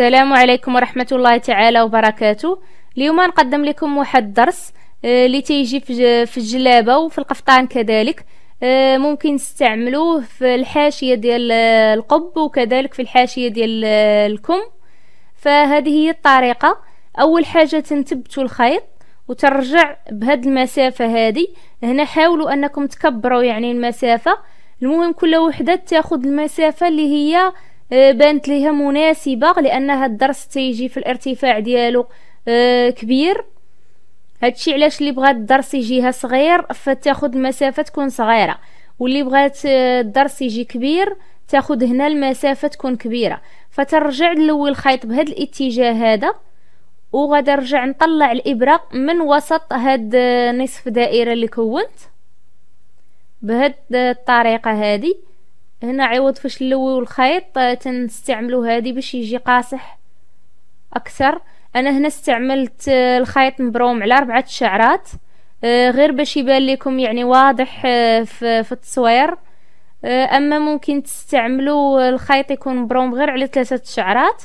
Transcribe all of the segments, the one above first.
السلام عليكم ورحمة الله تعالى وبركاته اليوم نقدم لكم واحد الدرس آه، اللي تيجي في الجلابة وفي القفطان كذلك آه، ممكن تستعملوه في الحاشية ديال آه، القب وكذلك في الحاشية ديال الكم فهذه هي الطريقة أول حاجة تنتبتوا الخيط وترجع بهاد المسافة هذه هنا حاولوا أنكم تكبروا يعني المسافة المهم كل وحدة تاخد المسافة اللي هي أه، بانت ليها مناسبه لانها الدرس تيجي في الارتفاع ديالو أه، كبير هادشي علاش اللي بغات الدرس يجيها صغير فتاخد مسافه تكون صغيره واللي بغات أه، الدرس يجي كبير تاخد هنا المسافه تكون كبيره فترجع لوي الخيط بهاد الاتجاه هذا وغادي نرجع نطلع الابره من وسط هاد نصف دائره اللي كونت بهاد الطريقه هذه هنا عوض فاش نلويو الخيط آه، تنستعملو هادي باش يجي قاصح اكثر انا هنا استعملت آه، الخيط مبروم على ربعة شعرات آه، غير باش يبان لكم يعني واضح في التصوير اما ممكن تستعملوا الخيط يكون مبروم غير على ثلاثة شعرات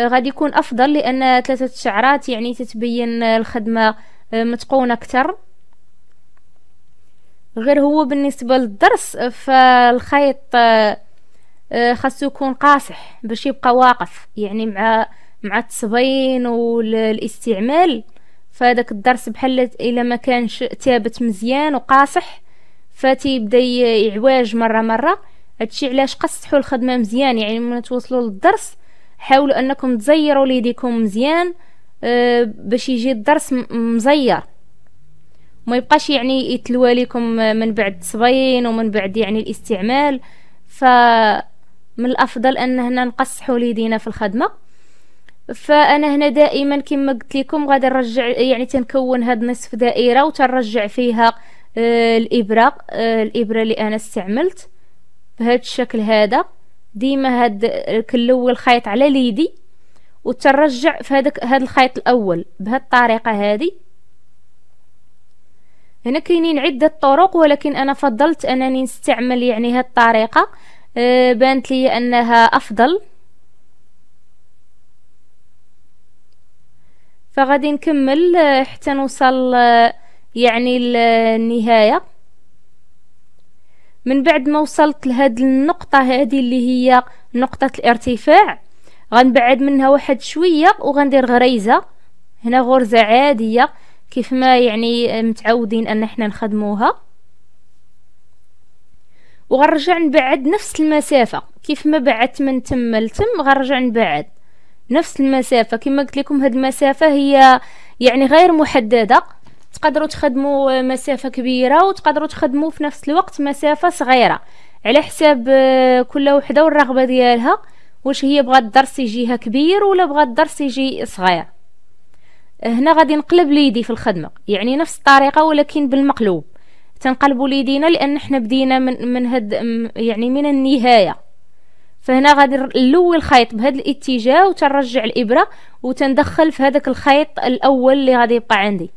غادي يكون افضل لان ثلاثة شعرات يعني تتبين الخدمة متقونة اكثر غير هو بالنسبة للدرس فالخيط آه، آه، خاصو يكون قاصح باش يبقى واقف يعني مع مع التصبين والاستعمال فداك الدرس بحال الا ما كانش ثابت مزيان وقاصح فتيبدا يعواج مره مره هادشي علاش قصحوا الخدمه مزيان يعني ملي توصلوا للدرس حاولوا انكم تزيروا ليديكم مزيان آه، باش يجي الدرس مزير ما يبقاش يعني يتلوى لكم من بعد التصبين ومن بعد يعني الاستعمال ف من الافضل ان هنا نقصحوا ليدينا في الخدمه فانا هنا دائما كما قلت لكم غادي نرجع يعني تنكون هاد نصف دائره وتنرجع فيها آه الابره آه الابره اللي انا استعملت بهذا الشكل هذا ديما هاد كنلوي الخيط على ليدي وترجع في هذاك هاد الخيط الاول بهاد الطريقه هذه هنا كاينين عده طرق ولكن انا فضلت انني نستعمل يعني هاد الطريقه أه، بانت لي انها افضل فغادي نكمل أه، حتى نوصل أه، يعني للنهايه من بعد ما وصلت لهاد النقطه هذه اللي هي نقطه الارتفاع غنبعد منها واحد شويه وغندير غريزه هنا غرزه عاديه كيف ما يعني متعودين ان احنا نخدموها وغنرجع نبعد نفس المسافة كيف ما بعدت من تم لتم غنرجع نبعد نفس المسافة كما قلت لكم هاد المسافة هي يعني غير محددة تقدروا تخدموا مسافة كبيرة وتقدروا تخدموا في نفس الوقت مسافة صغيرة على حساب آه، كل وحدة والرغبة ديالها واش هي بغات الدرس يجيها كبير ولا بغات الدرس يجي صغير هنا غادي نقلب ليدي في الخدمه يعني نفس الطريقه ولكن بالمقلوب تنقلبوا ليدينا لان حنا بدينا من من هاد يعني من النهايه فهنا غادي نلوي الخيط بهذا الاتجاه وتنرجع الابره وتندخل في هذاك الخيط الاول اللي غادي يبقى عندي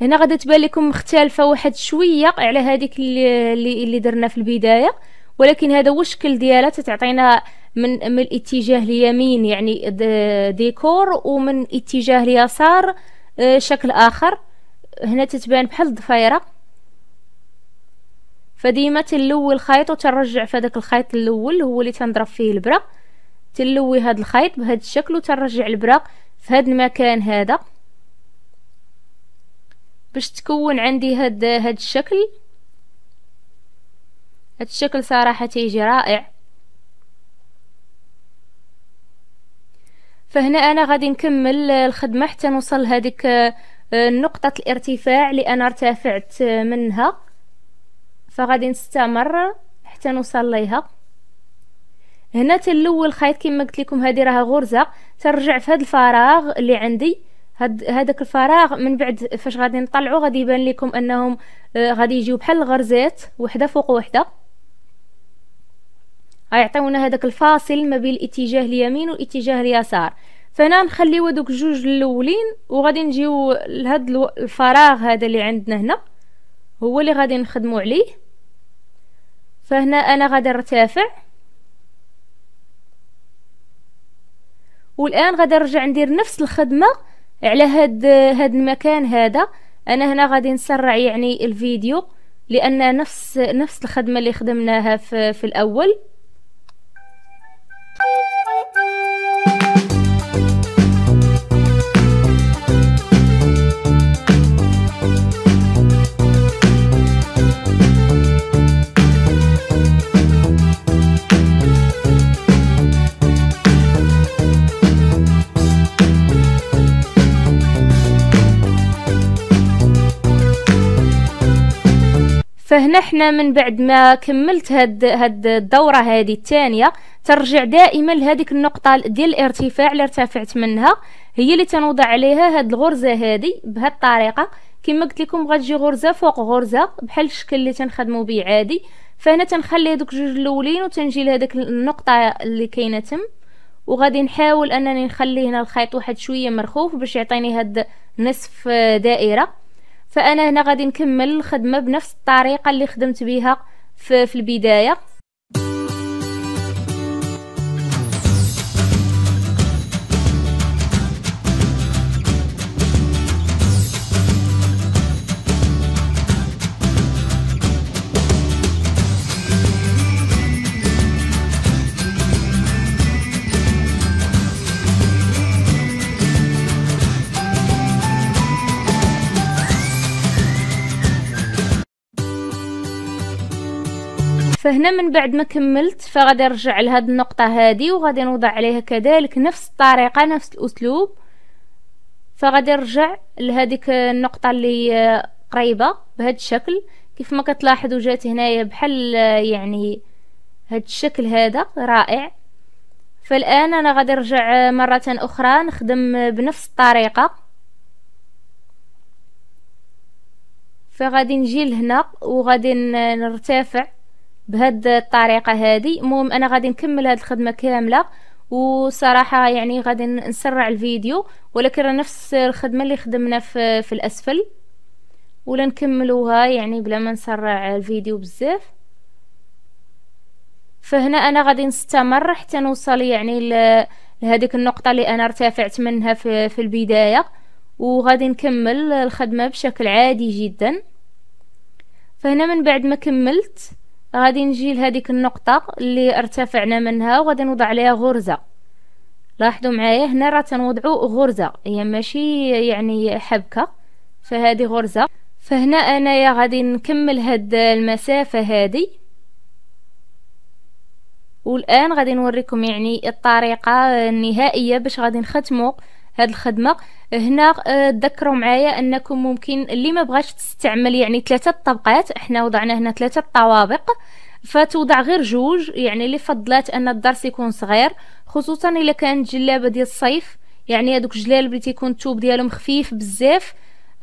هنا غادي تبان لكم مختلفه واحد شويه على هذيك اللي اللي درنا في البدايه ولكن هذا هو الشكل ديالها تتعطينا من من الاتجاه اليمين يعني ديكور ومن اتجاه اليسار آه، شكل اخر هنا تتبان بحال الضفيره فديما تنلوي الخيط وترجع في هذاك الخيط الاول هو اللي تنضرب فيه البرق تنلوي هذا الخيط بهذا الشكل وترجع البرق في هذا المكان هذا باش تكون عندي هاد هاد الشكل هاد الشكل صراحه تيجي رائع فهنا انا غادي نكمل الخدمه حتى نوصل لهذيك آه، نقطه الارتفاع اللي انا ارتفعت آه، منها فغادي نستمر حتى نوصل ليها هنا تلول الخيط كما قلت لكم هذه راها غرزه ترجع في هذا الفراغ اللي عندي هذاك الفراغ من بعد فاش غادي نطلعو غادي يبان لكم انهم آه، غادي يجيو بحال الغرزات وحده فوق وحده غيعطيونا هذاك الفاصل ما بين الاتجاه اليمين والاتجاه اليسار فهنا نخليو هذوك الجوج الاولين وغادي نجيو لهاد الفراغ هذا اللي عندنا هنا هو اللي غادي نخدمو عليه فهنا انا غادي نرتفع والان غادي نرجع ندير نفس الخدمه على هاد هاد المكان هذا انا هنا غادي نسرع يعني الفيديو لان نفس نفس الخدمه اللي خدمناها في, في الاول فهنا احنا من بعد ما كملت هاد هاد الدوره هذه الثانيه ترجع دائما لهذيك النقطه ديال الارتفاع اللي ارتفعت منها هي اللي تنوضع عليها هاد الغرزه هذه بهاد الطريقه كما قلت لكم غتجي غرزه فوق غرزه بحال الشكل اللي تنخدموا به عادي فهنا تنخلي هذوك جوج الاولين وتنجي لهذيك النقطه اللي كاينه تم وغادي نحاول انني نخلي هنا الخيط واحد شويه مرخوف باش يعطيني هاد نصف دائره فانا هنا غادي نكمل الخدمه بنفس الطريقه اللي خدمت بها في, في البدايه فهنا من بعد ما كملت فغادي نرجع لهاد النقطه هادي وغادي نوضع عليها كذلك نفس الطريقه نفس الاسلوب فغادي نرجع لهذيك النقطه اللي قريبه بهذا الشكل كيف ما كتلاحظوا جات هنايا بحال يعني هاد الشكل هذا رائع فالان انا غادي نرجع مره اخرى نخدم بنفس الطريقه فغادي نجي لهنا وغادي نرتفع بهاد الطريقه هذه المهم انا غادي نكمل هاد الخدمه كامله وصراحه يعني غادي نسرع الفيديو ولكن راه نفس الخدمه اللي خدمنا في, في الاسفل ولا نكملوها يعني بلا ما نسرع الفيديو بزاف فهنا انا غادي نستمر حتى نوصل يعني لهذيك النقطه اللي انا ارتفعت منها في, في البدايه وغادي نكمل الخدمه بشكل عادي جدا فهنا من بعد ما كملت غادي نجي لهذيك النقطه اللي ارتفعنا منها وغادي نوضع عليها غرزه لاحظوا معايا هنا راه تنوضعوا غرزه هي ماشي يعني حبكه فهذه غرزه فهنا انايا غادي نكمل هاد المسافه هذه والان غادي نوريكم يعني الطريقه النهائيه باش غادي نختموا هاد الخدمه هنا آه، تذكروا معايا انكم ممكن اللي ما بغاش تستعمل يعني ثلاثه طبقات احنا وضعنا هنا ثلاثه طوابق فتوضع غير جوج يعني اللي فضلات ان الدرس يكون صغير خصوصا الا كانت جلابه ديال الصيف يعني هادوك الجلال اللي تيكون التوب ديالهم خفيف بزاف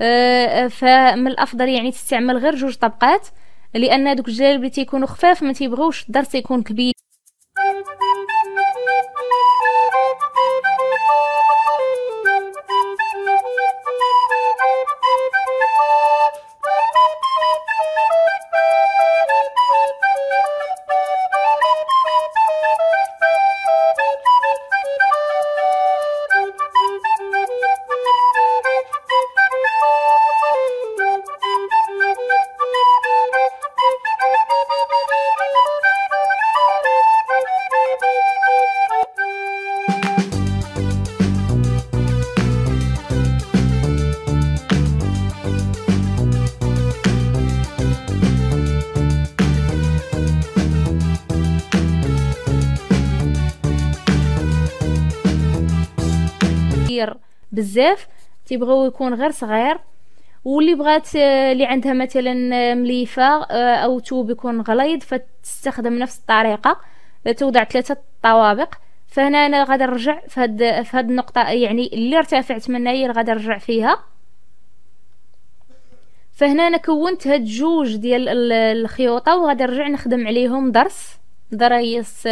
آه، آه، فمن الافضل يعني تستعمل غير جوج طبقات لان هادوك الجلال اللي تيكونوا خفاف ما تيبغوش الدرس يكون كبير بزاف تيبغيو يكون غير صغير واللي بغات آه، اللي عندها مثلا آه، مليفه آه، او توب يكون غليظ فتستخدم نفس الطريقه توضع ثلاثه طوابق فهنا انا غادي نرجع في هاد في هاد النقطه يعني اللي ارتفعت منها هي غادي نرجع فيها فهنا انا كونت هاد جوج ديال الخيوطه وغادي نرجع نخدم عليهم درس درس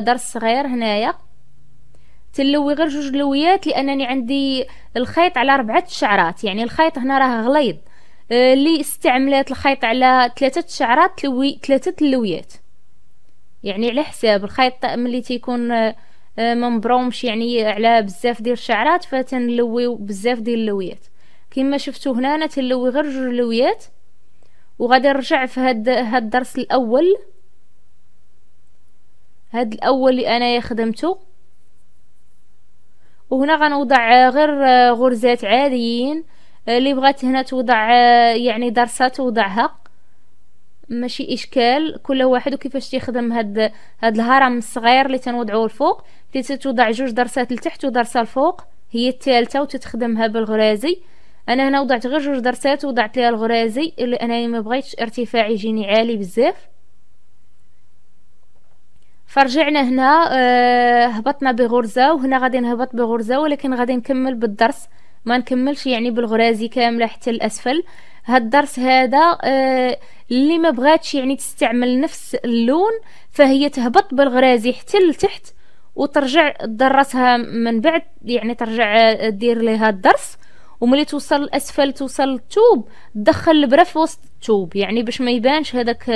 درس صغير هنايا تنلوي غير جوج لويات لانني عندي الخيط على ربعه شعرات يعني الخيط هنا راه غليظ آه، اللي استعملت الخيط على ثلاثه شعرات تلوي ثلاثه اللويات يعني على حساب الخيط ملي تيكون آه، آه، ممبرومش يعني على بزاف ديال الشعرات فتنلويو بزاف ديال اللويات كما شفتوا هنا انا تنلوي غير جوج لويات وغادي نرجع في هاد هاد الدرس الاول هاد الاول اللي انايا خدمته وهنا غنوضع غير غرزات عاديين آه، اللي بغات هنا توضع آه، يعني درسات توضعها ماشي اشكال كل واحد وكيفاش تيخدم هاد هاد الهرم الصغير اللي تنوضعوه الفوق اللي تتوضع جوج درسات لتحت ودرسه الفوق هي الثالثه وتتخدمها بالغرازي انا هنا وضعت غير جوج درسات وضعت ليها الغرازي اللي انا ما بغيتش ارتفاع يجيني عالي بزاف فرجعنا هنا آه، هبطنا بغرزة وهنا غادي نهبط بغرزة ولكن غادي نكمل بالدرس ما نكملش يعني بالغرازي كاملة حتى الأسفل هاد الدرس هذا آه، اللي ما بغاتش يعني تستعمل نفس اللون فهي تهبط بالغرازي حتى لتحت وترجع تدرسها من بعد يعني ترجع آه، دير لها الدرس وملي توصل الاسفل توصل التوب دخل البرا في وسط التوب يعني باش ما يبانش هذاك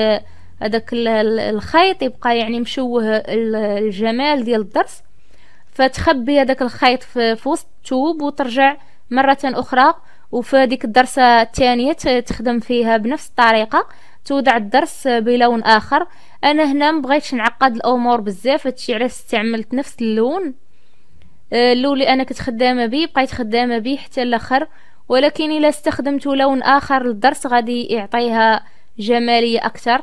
هذاك الخيط يبقى يعني مشوه الجمال ديال الدرس فتخبي هذاك الخيط في وسط الثوب وترجع مرة أخرى وفي هذيك الدرسة الثانية تخدم فيها بنفس الطريقة توضع الدرس بلون آخر أنا هنا مبغيتش نعقد الأمور بزاف هادشي علاش استعملت نفس اللون آه، اللون اللي أنا كنت خدامة بيه بقيت خدامة بيه حتى الآخر ولكن إلا استخدمت لون آخر للدرس غادي يعطيها جمالية أكثر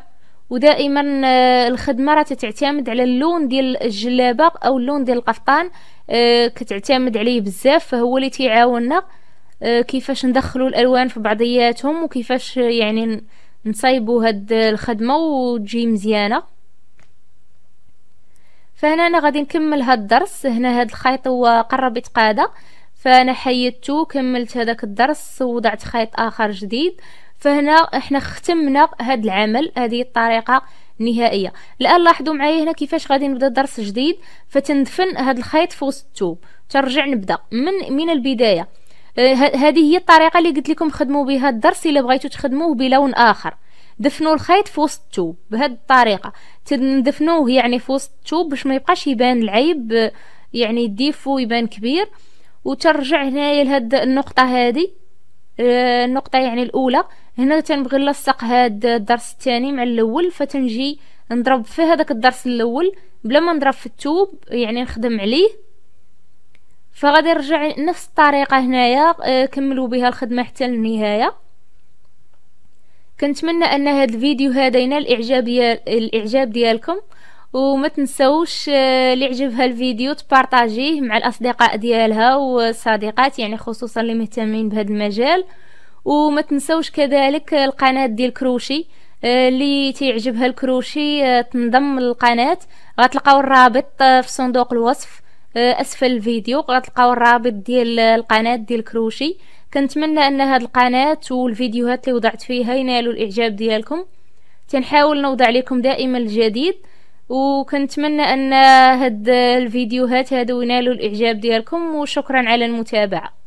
ودائما آه، الخدمه راه تعتمد على اللون ديال الجلابه او اللون ديال القفطان آه، كتعتمد عليه بزاف فهو اللي تيعاوننا آه، كيفاش ندخلوا الالوان في بعضياتهم وكيفاش يعني نصايبوا هاد الخدمه وتجي مزيانه فهنا انا غادي نكمل هاد الدرس هنا هاد الخيط هو قرب يتقاضى فانا حيدته كملت هذاك الدرس ووضعت خيط اخر جديد فهنا احنا ختمنا هذا العمل هذه الطريقه النهائيه الان لاحظوا معايا هنا كيفاش غادي نبدا درس جديد فتندفن هذا الخيط في وسط الثوب ترجع نبدا من من البدايه آه، هذه هي الطريقه اللي قلت لكم خدموا بها الدرس الا بغيتوا تخدموه بلون اخر دفنوا الخيط في وسط الثوب بهذه الطريقه تدفنوه يعني في وسط الثوب باش ما يبقاش يبان العيب آه، يعني الديفو يبان كبير وترجع هنايا لهاد النقطه هذه آه، النقطه يعني الاولى هنا تنبغي نلصق هاد الدرس الثاني مع الاول فتنجي نضرب في هذاك الدرس الاول بلا ما نضرب في التوب يعني نخدم عليه فغادي نرجع نفس الطريقه هنايا آه، كملوا بها الخدمه حتى النهاية كنتمنى ان هذا الفيديو هذا ينال الاعجاب ديال الاعجاب ديالكم وما تنسوش آه، اللي عجبها الفيديو تبارطاجيه مع الاصدقاء ديالها والصديقات يعني خصوصا اللي مهتمين بهذا المجال وما تنسوش كذلك القناه ديال كروشي آه، اللي تيعجبها الكروشي آه، تنضم للقناه غتلقاو الرابط في صندوق الوصف اسفل الفيديو غتلقاو الرابط ديال القناه ديال كروشي كنتمنى ان هاد القناه والفيديوهات اللي وضعت فيها ينالوا الاعجاب ديالكم تنحاول نوضع لكم دائما الجديد وكنتمنى ان هاد الفيديوهات هادو ينالوا الاعجاب ديالكم وشكرا على المتابعه